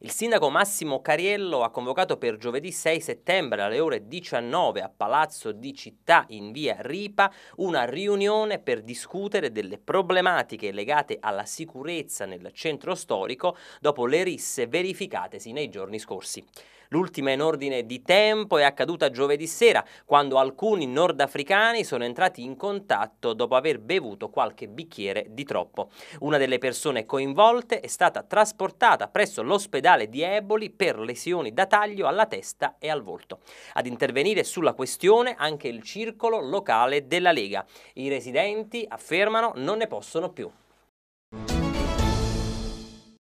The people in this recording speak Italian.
Il sindaco Massimo Cariello ha convocato per giovedì 6 settembre alle ore 19 a Palazzo di Città in via Ripa una riunione per discutere delle problematiche legate alla sicurezza nel centro storico dopo le risse verificatesi nei giorni scorsi. L'ultima in ordine di tempo è accaduta giovedì sera, quando alcuni nordafricani sono entrati in contatto dopo aver bevuto qualche bicchiere di troppo. Una delle persone coinvolte è stata trasportata presso l'ospedale all'ospedale di Eboli per lesioni da taglio alla testa e al volto. Ad intervenire sulla questione anche il circolo locale della Lega. I residenti, affermano, non ne possono più.